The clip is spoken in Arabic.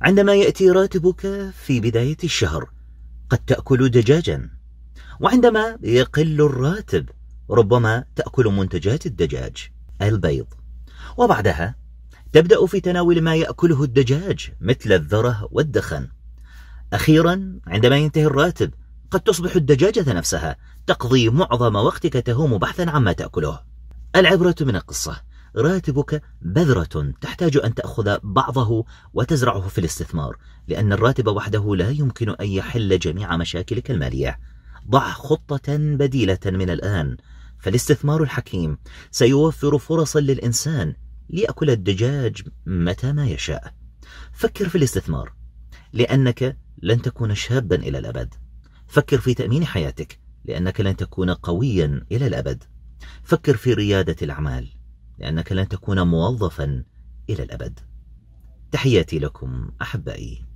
عندما يأتي راتبك في بداية الشهر قد تأكل دجاجا وعندما يقل الراتب ربما تأكل منتجات الدجاج البيض وبعدها تبدأ في تناول ما يأكله الدجاج مثل الذرة والدخن أخيرا عندما ينتهي الراتب قد تصبح الدجاجة نفسها تقضي معظم وقتك تهوم بحثا عما تأكله العبرة من القصة راتبك بذرة تحتاج أن تأخذ بعضه وتزرعه في الاستثمار لأن الراتب وحده لا يمكن أن يحل جميع مشاكلك المالية ضع خطة بديلة من الآن فالاستثمار الحكيم سيوفر فرصا للإنسان ليأكل الدجاج متى ما يشاء فكر في الاستثمار لأنك لن تكون شابا إلى الأبد فكر في تأمين حياتك لأنك لن تكون قويا إلى الأبد فكر في ريادة الأعمال لأنك لن تكون موظفا إلى الأبد تحياتي لكم أحبائي